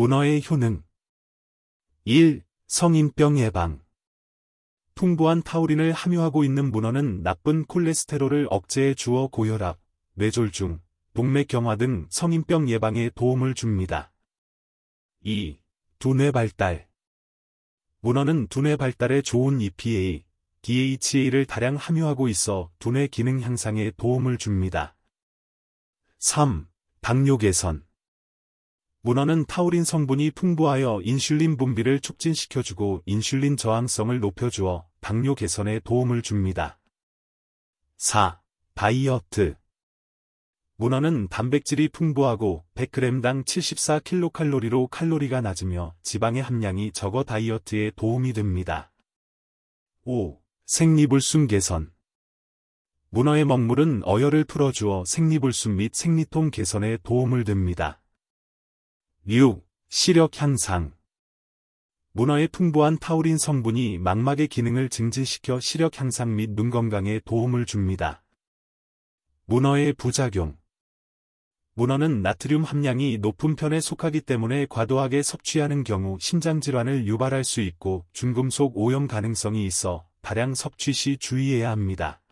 문어의 효능 1. 성인병 예방 풍부한 타우린을 함유하고 있는 문어는 나쁜 콜레스테롤을 억제해 주어 고혈압, 뇌졸중, 동맥 경화 등 성인병 예방에 도움을 줍니다. 2. 두뇌 발달 문어는 두뇌 발달에 좋은 EPA, DHA를 다량 함유하고 있어 두뇌 기능 향상에 도움을 줍니다. 3. 당뇨 개선 문어는 타우린 성분이 풍부하여 인슐린 분비를 촉진시켜주고 인슐린 저항성을 높여주어 당뇨 개선에 도움을 줍니다. 4. 다이어트 문어는 단백질이 풍부하고 100g당 74kcal로 칼로리가 낮으며 지방의 함량이 적어 다이어트에 도움이 됩니다. 5. 생리불순 개선 문어의 먹물은 어혈을 풀어주어 생리불순 및 생리통 개선에 도움을 듭니다. 6. 시력 향상 문어의 풍부한 타우린 성분이 망막의 기능을 증진시켜 시력 향상 및 눈 건강에 도움을 줍니다. 문어의 부작용 문어는 나트륨 함량이 높은 편에 속하기 때문에 과도하게 섭취하는 경우 심장질환을 유발할 수 있고 중금속 오염 가능성이 있어 다량 섭취 시 주의해야 합니다.